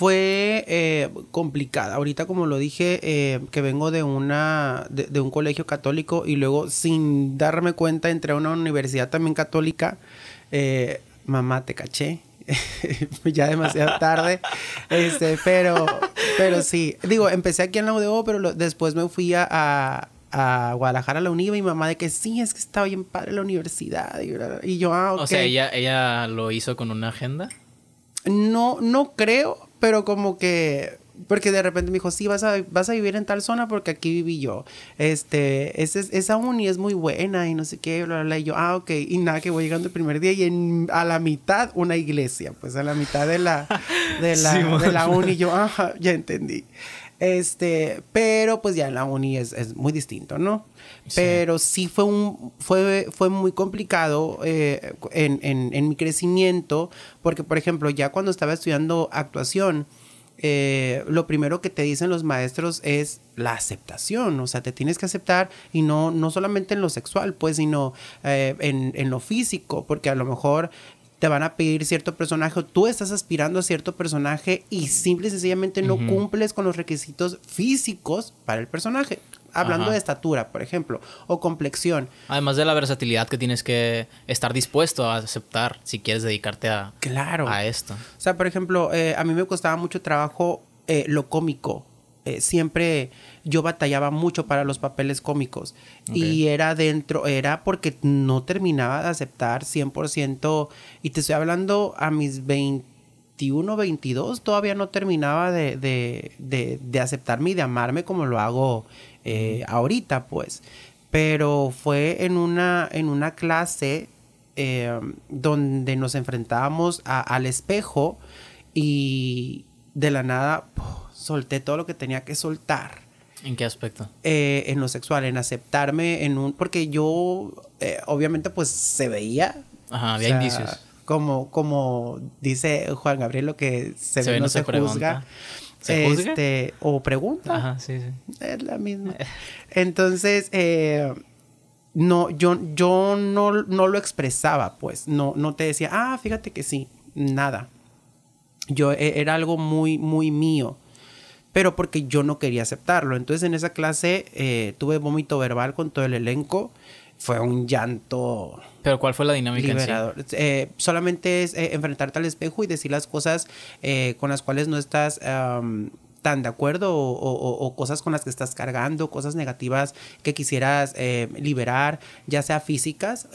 fue eh, complicada. Ahorita, como lo dije, eh, que vengo de una de, un colegio católico y luego, sin darme cuenta, entré a una universidad también católica. Eh, mamá, te caché. ya demasiado tarde. este, pero, pero sí. Digo, empecé aquí en la UDO, pero después me fui a, Guadalajara a la UNIVA y mamá de que sí, es que estaba bien padre la universidad. yo, ah, O sea, ¿ella, ¿ella lo hizo con una agenda? No, no creo, pero como que porque de repente me dijo, sí, vas a, vas a vivir en tal zona porque aquí viví yo. Este, ese, esa uni es muy buena y no sé qué, bla, bla, Y yo, ah, ok. Y nada, que voy llegando el primer día y en, a la mitad una iglesia, pues a la mitad de la, de la, de la uni. Yo, ajá, ya entendí. Este, pero pues ya en la uni es, muy distinto, ¿no? Pero sí fue un, fue, fue muy complicado eh, en, mi crecimiento, porque por ejemplo, ya cuando estaba estudiando actuación, eh, lo primero que te dicen los maestros es la aceptación, o sea, te tienes que aceptar y no, no solamente en lo sexual, pues, sino eh, en, en, lo físico, porque a lo mejor te van a pedir cierto personaje o tú estás aspirando a cierto personaje y simple y sencillamente no cumples con los requisitos físicos para el personaje. Hablando de estatura, por ejemplo, o complexión. Además de la versatilidad que tienes que estar dispuesto a aceptar si quieres dedicarte a, claro. a esto. O sea, por ejemplo, eh, a mí me costaba mucho trabajo eh, lo cómico. Eh, siempre yo batallaba mucho para los papeles cómicos y era dentro, era porque no terminaba de aceptar 100% y te estoy hablando a mis 21, 22, todavía no terminaba de, aceptarme y de amarme como lo hago eh, ahorita, pues. Pero fue en una, en una clase eh, donde nos enfrentábamos al espejo y de la nada solté todo lo que tenía que soltar. ¿En qué aspecto? Eh, en lo sexual, en aceptarme, en un... Porque yo, eh, obviamente, pues se veía. Ajá, había indicios. Como, como dice Juan Gabriel, lo que se, ve no se, juzga. Este, o pregunta. Ajá, sí, sí. Es la misma. Entonces, eh, no, yo, yo no, no lo expresaba, pues. No, no te decía, ah, fíjate que sí. Nada. Yo e, era algo muy, muy mío pero porque yo no quería aceptarlo. Entonces en esa clase eh, tuve vómito verbal con todo el elenco. Fue un llanto. ¿Pero cuál fue la dinámica? En sí? Eh, solamente es eh, enfrentarte al espejo y decir las cosas con las cuales no estás tan de acuerdo o, cosas con las que estás cargando, cosas negativas que quisieras liberar, ya sea físicas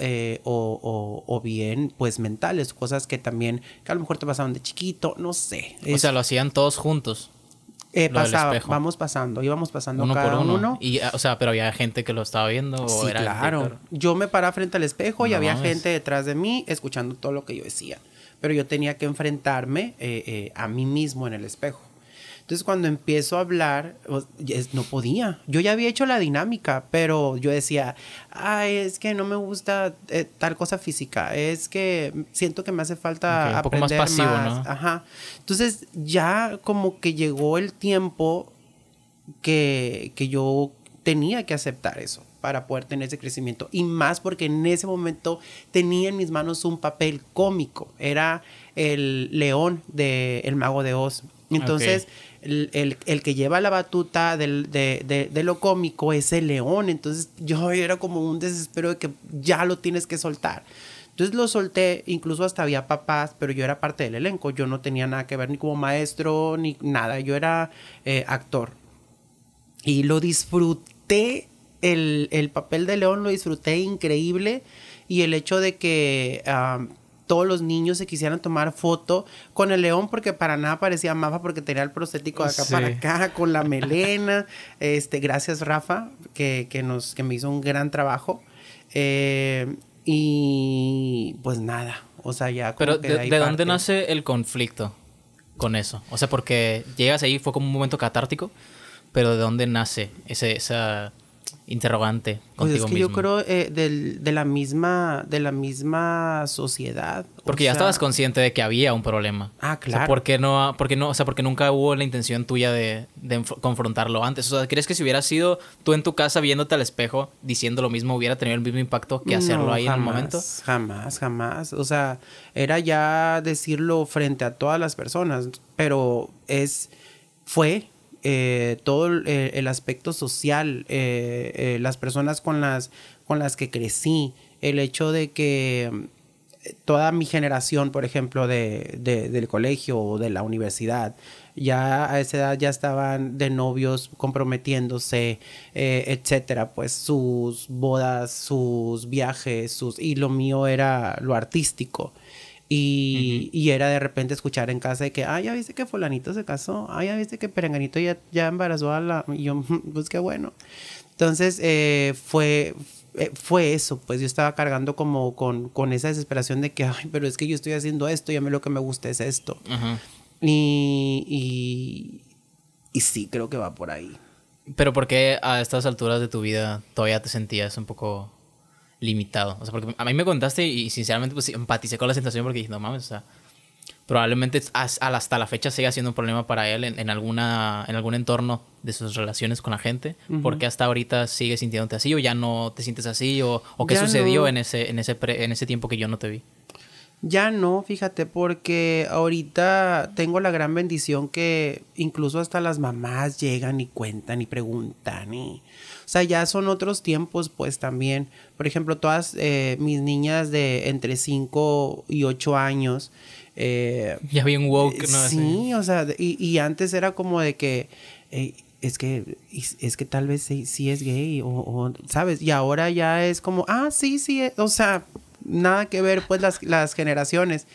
o, bien pues mentales, cosas que también que a lo mejor te pasaron de chiquito, no sé. O sea, lo hacían todos juntos. Eh, pasaba, vamos pasando, íbamos pasando uno por uno. Y, o sea, pero había gente que lo estaba viendo. Yo me paraba frente al espejo y había gente detrás de mí escuchando todo lo que yo decía. Pero yo tenía que enfrentarme eh, eh, a mí mismo en el espejo. Entonces cuando empiezo a hablar, no podía. Yo ya había hecho la dinámica, pero yo decía, ay, es que no me gusta eh, tal cosa física, es que siento que me hace falta un poco más pasivo, ¿no? Ajá. Entonces ya como que llegó el tiempo que, yo tenía que aceptar eso para poder tener ese crecimiento. Y más porque en ese momento tenía en mis manos un papel cómico. Era el león del El Mago de Oz. Entonces, el, que lleva la batuta del, de, lo cómico es el león. Entonces, yo era como un desespero de que ya lo tienes que soltar. Entonces lo solté, incluso hasta había papás, pero yo era parte del elenco, yo no tenía nada que ver ni como maestro ni nada, yo era eh, actor. Y lo disfruté, el, el papel de león lo disfruté increíble y el hecho de que todos los niños se quisieran tomar foto con el león porque para nada parecía Mafa porque tenía el prostético de acá para acá, con la melena. este, gracias Rafa, que, nos, que me hizo un gran trabajo. Eh, y pues nada, o sea, ya... Pero que de, ¿de dónde nace el conflicto con eso? O sea, porque llegas ahí, fue como un momento catártico pero ¿de dónde nace ese, esa, interrogante pues es que Yo creo eh, de, la misma, de la misma sociedad. Porque ya estabas consciente de que había un problema. Ah, claro. O sea, ¿por qué no, porque no, o sea, porque nunca hubo la intención tuya de, confrontarlo antes. O sea, ¿crees que si hubiera sido tú en tu casa viéndote al espejo diciendo lo mismo hubiera tenido el mismo impacto que hacerlo ahí en el momento? Jamás, jamás. O sea, era ya decirlo frente a todas las personas, pero es fue eh, todo eh, el, aspecto social, eh, las personas con las, con las que crecí, el hecho de que toda mi generación, por ejemplo, del colegio o de la universidad, ya a esa edad ya estaban de novios comprometiéndose, etcétera, pues sus bodas, sus viajes, sus y lo mío era lo artístico. Y, era de repente escuchar en casa de que, ¡Ay! Ah, ya viste que fulanito se casó, ¡Ay! Ah, ya viste que Perenganito ya, ya embarazó a la... Y yo, pues qué bueno. Entonces eh, fue, eh, fue eso, pues yo estaba cargando como con, esa desesperación de que, ay, pero es que yo estoy haciendo esto y a mí lo que me gusta es esto. y, y sí, creo que va por ahí. Pero ¿por qué a estas alturas de tu vida todavía te sentías un poco limitado. O sea, porque a mí me contaste y sinceramente pues empaticé con la sensación porque dije, no mames, o sea, probablemente hasta la fecha siga siendo un problema para él en, alguna, en algún entorno de sus relaciones con la gente. Porque hasta ahorita sigue sintiéndote así o ya no te sientes así o, qué sucedió en, ese, en, ese en ese tiempo que yo no te vi? Ya no, fíjate, porque ahorita tengo la gran bendición que incluso hasta las mamás llegan y cuentan y preguntan y... O sea, ya son otros tiempos, pues también. Por ejemplo, todas eh, mis niñas de entre 5 y 8 años. Eh, ya bien woke, eh, ¿no? Sí, o sea, y, antes era como de que. es que, es que tal vez sí, es gay, o, ¿sabes? Y ahora ya es como, ah, sí, sí, es, eh", o sea, nada que ver pues las, generaciones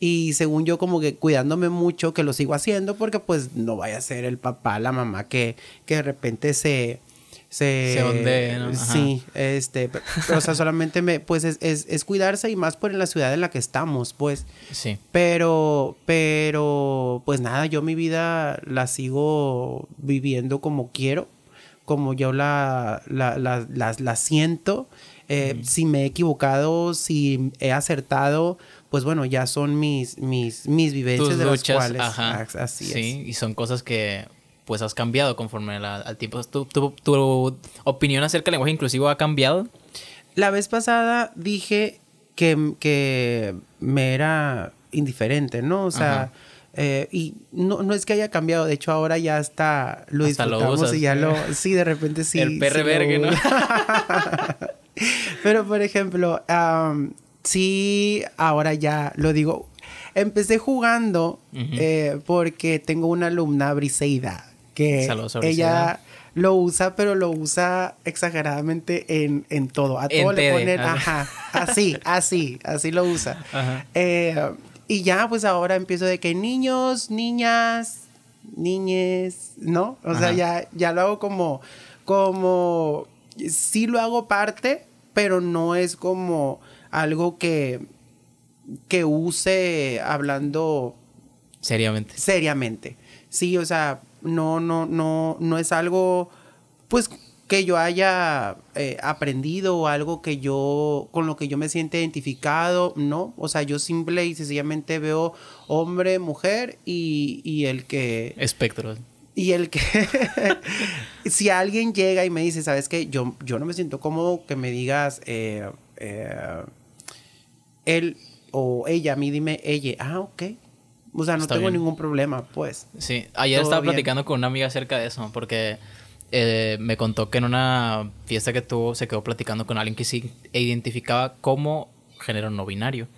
y según yo como que cuidándome mucho que lo sigo haciendo porque pues no vaya a ser el papá, la mamá que, que de repente se... Se, ¿no? Sí, este, o sea, solamente me, pues es, es, cuidarse y más por en la ciudad en la que estamos, pues. Sí. Pero, pero, pues nada, yo mi vida la sigo viviendo como quiero, como yo la, la, la, la siento eh, si me he equivocado, si he acertado, pues bueno, ya son mis, mis, mis vivencias de cuales. así es. Sí, y son cosas que pues has cambiado conforme al tiempo. ¿Tu, opinión acerca del lenguaje inclusivo ha cambiado? La vez pasada dije que, me era indiferente, ¿no? O sea, eh, y no, no es que haya cambiado, de hecho ahora ya está lo hasta y ya ¿sí? lo... Sí, de repente sí. El perre ¿no? Pero, por ejemplo, sí, ahora ya lo digo. Empecé jugando eh, porque tengo una alumna, Briseida, que ella lo usa, pero lo usa exageradamente en, todo. A todo le ponen, ajá, así, así, así lo usa. Eh, y ya, pues ahora empiezo de que niños, niñas, niñes, ¿no? O sea, ya, ya lo hago como, como, sí lo hago parte, pero no es como algo que, que use hablando seriamente. Seriamente. Sí, o sea, no, no, no, no es algo, pues, que yo haya eh, aprendido o algo que yo, con lo que yo me siente identificado, no. O sea, yo simple y sencillamente veo hombre, mujer y, y el que... Espectro. Y el que, si alguien llega y me dice, ¿sabes qué? Yo, yo no me siento cómodo que me digas, eh, eh, él o ella, a mí dime, ella, ah, ok. O sea, no tengo ningún problema, pues. Sí, ayer estaba platicando con una amiga acerca de eso, porque eh, me contó que en una fiesta que tuvo se quedó platicando con alguien que se identificaba como género no binario.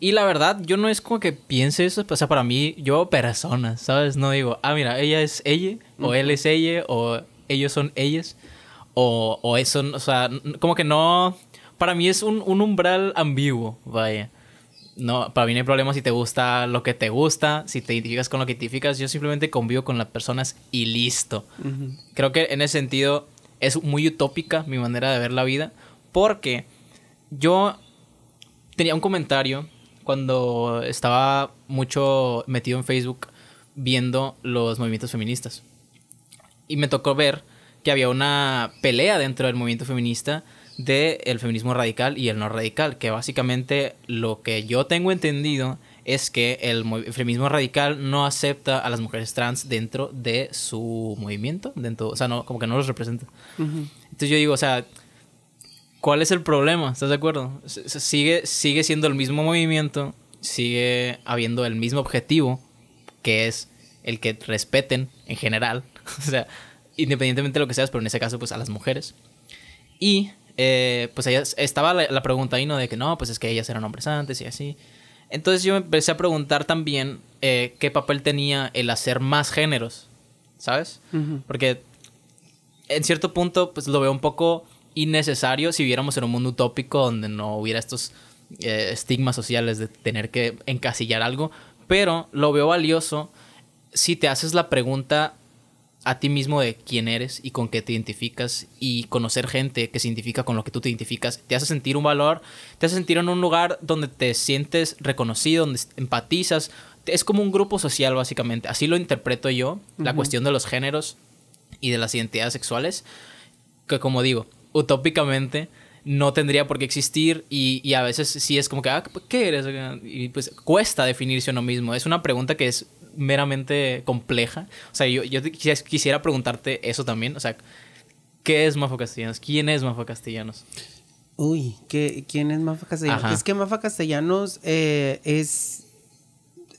Y la verdad, yo no es como que piense eso, o sea, para mí, yo personas, ¿sabes? No digo, ah, mira, ella es ella, o él es ella, o ellos son ellas, o, eso, o sea, como que no, para mí es un, umbral ambiguo, vaya. No, para mí no hay problema si te gusta lo que te gusta, si te identificas con lo que te identificas, yo simplemente convivo con las personas y listo. Creo que en ese sentido es muy utópica mi manera de ver la vida, porque yo tenía un comentario cuando estaba mucho metido en Facebook viendo los movimientos feministas. Y me tocó ver que había una pelea dentro del movimiento feminista del el feminismo radical y el no radical, que básicamente lo que yo tengo entendido es que el, feminismo radical no acepta a las mujeres trans dentro de su movimiento, dentro, o sea, no, como que no los representa. Entonces yo digo, o sea, ¿Cuál es el problema? ¿Estás de acuerdo? sigue, sigue siendo el mismo movimiento, sigue habiendo el mismo objetivo, que es el que respeten en general, o sea, independientemente de lo que seas, pero en ese caso, pues a las mujeres. Y eh, pues estaba la, pregunta ahí, ¿no? De que no, pues es que ellas eran hombres antes y así. Entonces yo me empecé a preguntar también eh, qué papel tenía el hacer más géneros, ¿sabes? Porque en cierto punto, pues lo veo un poco innecesario si viéramos en un mundo utópico donde no hubiera estos eh, estigmas sociales de tener que encasillar algo, pero lo veo valioso si te haces la pregunta a ti mismo de quién eres y con qué te identificas y conocer gente que se identifica con lo que tú te identificas, te hace sentir un valor, te hace sentir en un lugar donde te sientes reconocido, donde empatizas, es como un grupo social básicamente, así lo interpreto yo, la cuestión de los géneros y de las identidades sexuales, que como digo, utópicamente no tendría por qué existir y, a veces sí es como que, ah, ¿qué eres? Y pues cuesta definirse uno mismo. Es una pregunta que es meramente compleja. O sea, yo, quisiera preguntarte eso también. O sea, ¿qué es Mafa Castellanos? ¿Quién es Mafa Castellanos? Uy, ¿qué, ¿quién es Mafa Castellanos? Es que Mafa Castellanos eh, es...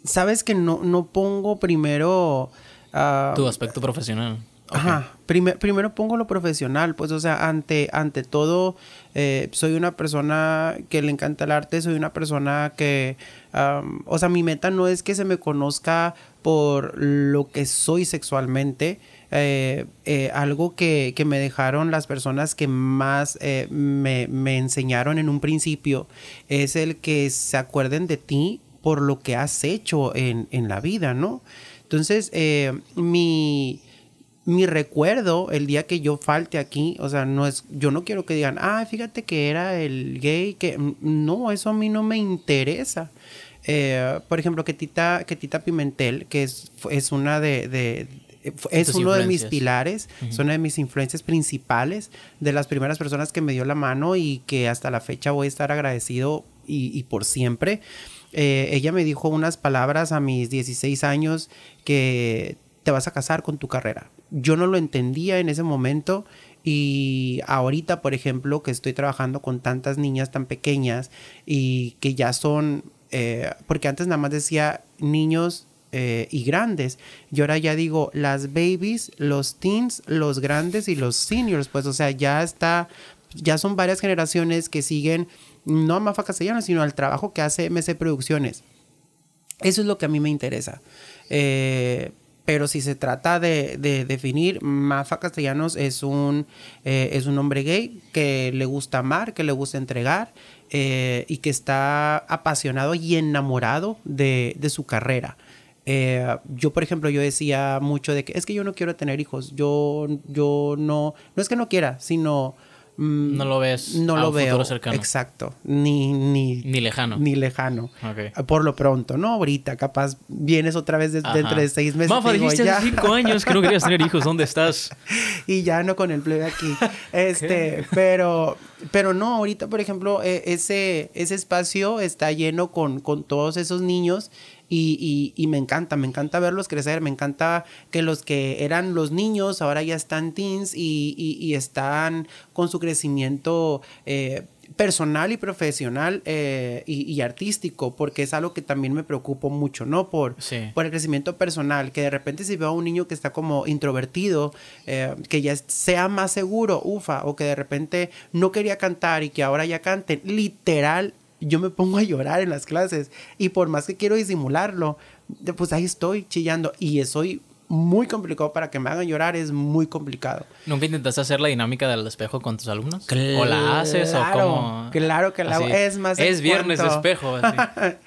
Sabes que no, no pongo primero... Ah, tu aspecto profesional. Ajá. primero pongo lo profesional, pues, o sea, ante, ante todo, eh, soy una persona que le encanta el arte, soy una persona que, o sea, mi meta no es que se me conozca por lo que soy sexualmente, eh, eh, algo que, me dejaron las personas que más me, enseñaron en un principio es el que se acuerden de ti por lo que has hecho en la vida, ¿no? Entonces, mi, mi recuerdo el día que yo falte aquí, o sea, no es, yo no quiero que digan, ah, fíjate que era el gay, que mm, no, eso a mí no me interesa. Eh, por ejemplo, que Tita, que Pimentel, que es, es una de, es uno de mis pilares, es una de mis influencias principales, de las primeras personas que me dio la mano y que hasta la fecha voy a estar agradecido y, por siempre. Eh, ella me dijo unas palabras a mis 16 años que te vas a casar con tu carrera yo no lo entendía en ese momento y ahorita, por ejemplo, que estoy trabajando con tantas niñas tan pequeñas y que ya son, eh, porque antes nada más decía niños eh, y grandes. Y ahora ya digo las babies, los teens, los grandes y los seniors. Pues, o sea, ya está, ya son varias generaciones que siguen no a Mafa Castellanos, sino al trabajo que hace MC Producciones. Eso es lo que a mí me interesa. Eh, pero si se trata de, definir, Mafa Castellanos es un, eh, es un hombre gay que le gusta amar, que le gusta entregar eh, y que está apasionado y enamorado de, su carrera. Eh, yo, por ejemplo, yo decía mucho de que es que yo no quiero tener hijos, yo, yo no, no es que no quiera, sino Mm, no lo ves. No lo veo. Exacto. Ni, ni, ni lejano. Ni lejano. Por lo pronto, ¿no? Ahorita, capaz vienes otra vez de, dentro de seis meses. Mafa, dijiste cinco años que no querías tener hijos. ¿Dónde estás? y ya no con el plebe aquí. Este, pero, pero no, ahorita, por ejemplo, e, ese, ese espacio está lleno con, con todos esos niños y, me encanta, me encanta verlos crecer, me encanta que los que eran los niños ahora ya están teens y, están con su crecimiento. Eh, personal y profesional eh, y, artístico, porque es algo que también me preocupo mucho, ¿no? Por, por el crecimiento personal, que de repente si veo a un niño que está como introvertido, eh, que ya sea más seguro, ufa, o que de repente no quería cantar y que ahora ya cante, literal yo me pongo a llorar en las clases y por más que quiero disimularlo, pues ahí estoy chillando y soy muy complicado para que me hagan llorar, es muy complicado. ¿Nunca intentaste hacer la dinámica del espejo con tus alumnos? ¿O la haces o cómo? Claro que la hago. Es más, es viernes espejo. Así.